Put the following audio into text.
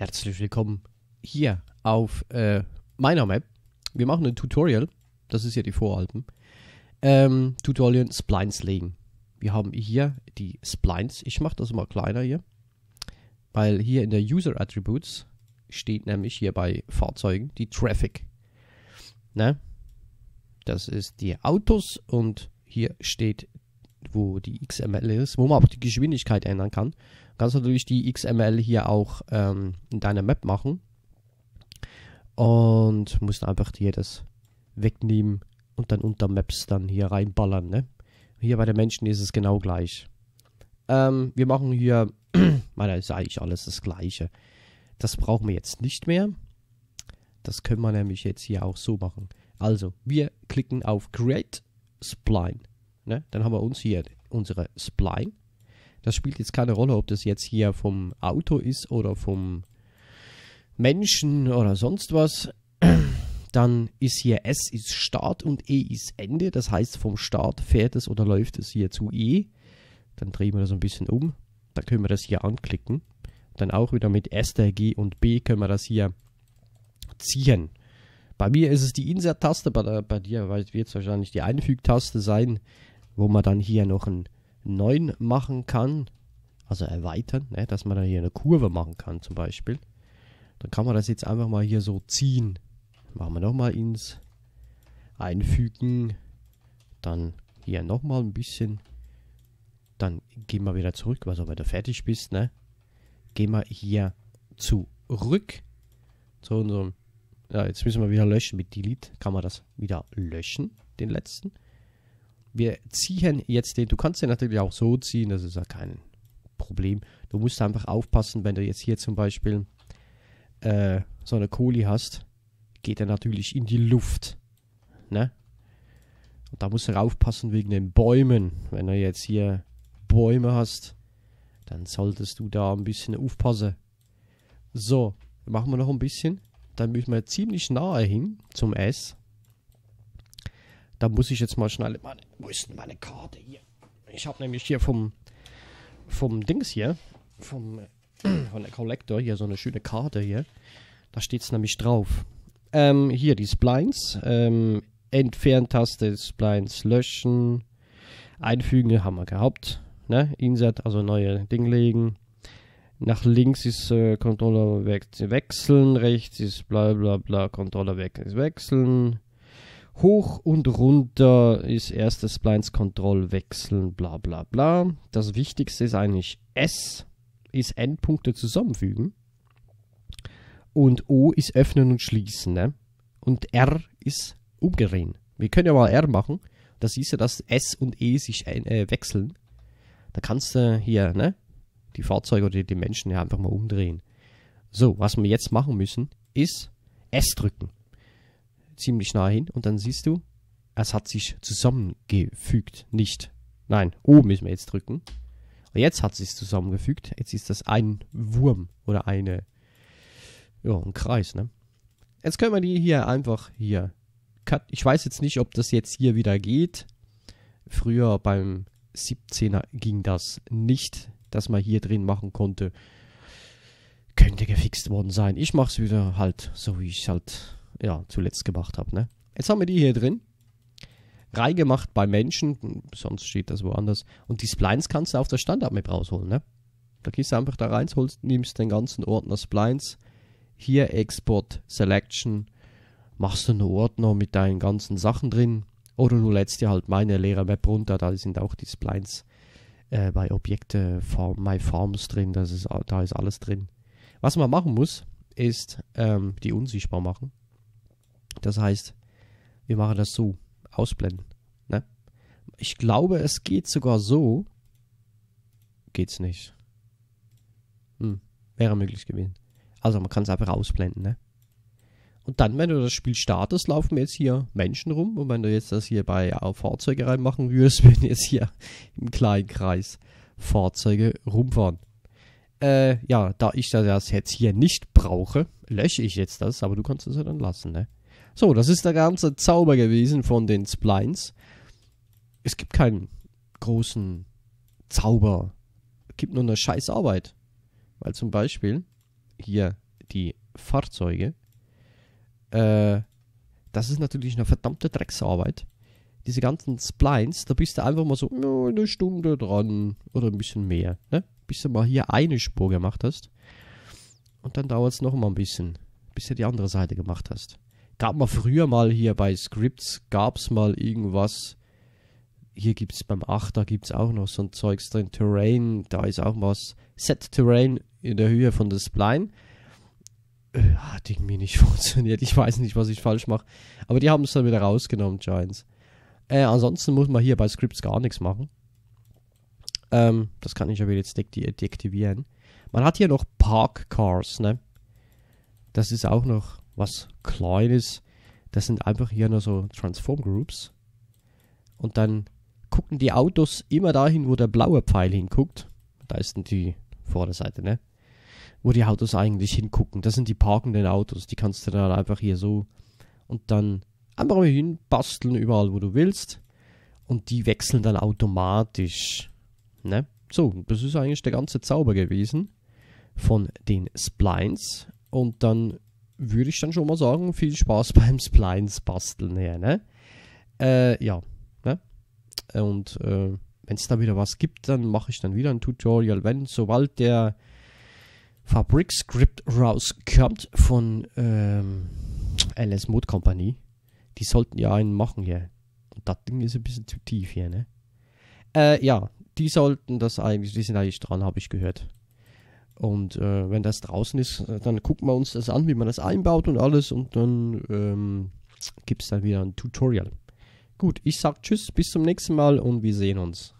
Herzlich willkommen hier auf äh, meiner Map. Wir machen ein Tutorial. Das ist ja die Voralpen. Ähm, Tutorial Splines legen. Wir haben hier die Splines. Ich mache das mal kleiner hier. Weil hier in der User Attributes steht nämlich hier bei Fahrzeugen die Traffic. Ne? Das ist die Autos und hier steht wo die XML ist, wo man auch die Geschwindigkeit ändern kann. Du kannst natürlich die XML hier auch ähm, in deiner Map machen und musst einfach hier das wegnehmen und dann unter Maps dann hier reinballern. Ne? Hier bei den Menschen ist es genau gleich. Ähm, wir machen hier, da ist eigentlich alles das gleiche. Das brauchen wir jetzt nicht mehr. Das können wir nämlich jetzt hier auch so machen. Also, wir klicken auf Create Spline. Ne? Dann haben wir uns hier unsere Spline. Das spielt jetzt keine Rolle, ob das jetzt hier vom Auto ist oder vom Menschen oder sonst was. Dann ist hier S ist Start und E ist Ende. Das heißt, vom Start fährt es oder läuft es hier zu E. Dann drehen wir das ein bisschen um. Dann können wir das hier anklicken. Dann auch wieder mit S, der G und B können wir das hier ziehen. Bei mir ist es die Insert-Taste, bei, bei, dir wird es wahrscheinlich die Einfügtaste sein, wo man dann hier noch einen neuen machen kann, also erweitern, ne? dass man dann hier eine Kurve machen kann zum Beispiel. Dann kann man das jetzt einfach mal hier so ziehen. Machen wir nochmal ins Einfügen, dann hier nochmal ein bisschen, dann gehen wir wieder zurück, also wenn du fertig bist, ne? gehen wir hier zurück zu unserem ja, jetzt müssen wir wieder löschen. Mit Delete kann man das wieder löschen, den letzten. Wir ziehen jetzt den, du kannst den natürlich auch so ziehen, das ist ja kein Problem. Du musst einfach aufpassen, wenn du jetzt hier zum Beispiel äh, so eine Kohle hast, geht er natürlich in die Luft. Ne? Und da musst du aufpassen wegen den Bäumen. Wenn du jetzt hier Bäume hast, dann solltest du da ein bisschen aufpassen. So, machen wir noch ein bisschen. Da müssen wir ziemlich nahe hin zum S. Da muss ich jetzt mal schnell... Meine, wo ist denn meine Karte hier? Ich habe nämlich hier vom, vom Dings hier, vom, äh, von der Collector, hier so eine schöne Karte hier. Da steht es nämlich drauf. Ähm, hier die Splines. Ähm, Entferntaste, Splines löschen. Einfügen haben wir gehabt. Ne? Insert, also neue Ding legen. Nach links ist äh, Controller we wechseln, rechts ist bla bla bla, Controller we wechseln. Hoch und runter ist erstes Blinds Control wechseln, bla bla bla. Das Wichtigste ist eigentlich S, ist Endpunkte zusammenfügen. Und O ist öffnen und schließen, ne? Und R ist umdrehen. Wir können ja mal R machen. Da siehst du, dass S und E sich ein, äh, wechseln. Da kannst du hier, ne? die Fahrzeuge oder die Menschen ja einfach mal umdrehen. So, was wir jetzt machen müssen, ist S drücken. Ziemlich nah hin und dann siehst du, es hat sich zusammengefügt, nicht. Nein, O müssen wir jetzt drücken. Und jetzt hat es sich zusammengefügt. Jetzt ist das ein Wurm oder eine, ja, ein Kreis, ne? Jetzt können wir die hier einfach hier cut. Ich weiß jetzt nicht, ob das jetzt hier wieder geht. Früher beim 17er ging das nicht das man hier drin machen konnte, könnte gefixt worden sein. Ich mache es wieder halt so, wie ich es halt ja, zuletzt gemacht habe. Ne? Jetzt haben wir die hier drin. Rei gemacht bei Menschen, sonst steht das woanders. Und die Splines kannst du auf der Standard-Map rausholen. Ne? Da gehst du einfach da rein, holst, nimmst den ganzen Ordner Splines. Hier Export, Selection. Machst du einen Ordner mit deinen ganzen Sachen drin. Oder du lädst dir halt meine leere Map runter, da sind auch die Splines äh, bei Objekte Form, My Forms drin, das ist, da ist alles drin. Was man machen muss, ist ähm, die unsichtbar machen. Das heißt, wir machen das so, ausblenden. Ne? Ich glaube, es geht sogar so. Geht's nicht. Hm, wäre möglich gewesen. Also man kann es einfach ausblenden, ne? Und dann, wenn du das Spiel startest, laufen jetzt hier Menschen rum. Und wenn du jetzt das hier bei äh, Fahrzeuge reinmachen würdest, würden jetzt hier im kleinen Kreis Fahrzeuge rumfahren. Äh, ja, da ich das jetzt hier nicht brauche, lösche ich jetzt das, aber du kannst es ja dann lassen, ne? So, das ist der ganze Zauber gewesen von den Splines. Es gibt keinen großen Zauber. Es gibt nur eine scheiß Arbeit. Weil zum Beispiel hier die Fahrzeuge äh, das ist natürlich eine verdammte Drecksarbeit. Diese ganzen Splines, da bist du einfach mal so eine Stunde dran oder ein bisschen mehr, ne? Bis du mal hier eine Spur gemacht hast. Und dann dauert es noch mal ein bisschen, bis du die andere Seite gemacht hast. Gab mal früher mal hier bei Scripts, gab es mal irgendwas. Hier gibt es beim 8 da gibt es auch noch so ein Zeugs drin. Terrain, da ist auch was. Set Terrain in der Höhe von der Spline. Äh, hat irgendwie nicht funktioniert. Ich weiß nicht, was ich falsch mache. Aber die haben es dann wieder rausgenommen, Giants. Äh, ansonsten muss man hier bei Scripts gar nichts machen. Ähm, das kann ich aber jetzt de deaktivieren. Man hat hier noch Park Cars, ne? Das ist auch noch was Kleines. Das sind einfach hier nur so Transform Groups. Und dann gucken die Autos immer dahin, wo der blaue Pfeil hinguckt. Da ist denn die Vorderseite, ne? wo die Autos eigentlich hingucken. Das sind die parkenden Autos, die kannst du dann einfach hier so und dann einfach hin basteln überall, wo du willst. Und die wechseln dann automatisch. Ne? So, das ist eigentlich der ganze Zauber gewesen von den Splines. Und dann würde ich dann schon mal sagen, viel Spaß beim Splines basteln her, ne? Äh, ja, ne? Und äh, wenn es da wieder was gibt, dann mache ich dann wieder ein Tutorial. Wenn, sobald der Fabric Script rauskommt von ähm, LS Mode Company. Die sollten ja einen machen hier. Und das Ding ist ein bisschen zu tief hier, ne? Äh, ja, die sollten das eigentlich, die sind eigentlich dran, habe ich gehört. Und äh, wenn das draußen ist, äh, dann gucken wir uns das an, wie man das einbaut und alles. Und dann ähm, gibt es da wieder ein Tutorial. Gut, ich sag Tschüss, bis zum nächsten Mal und wir sehen uns.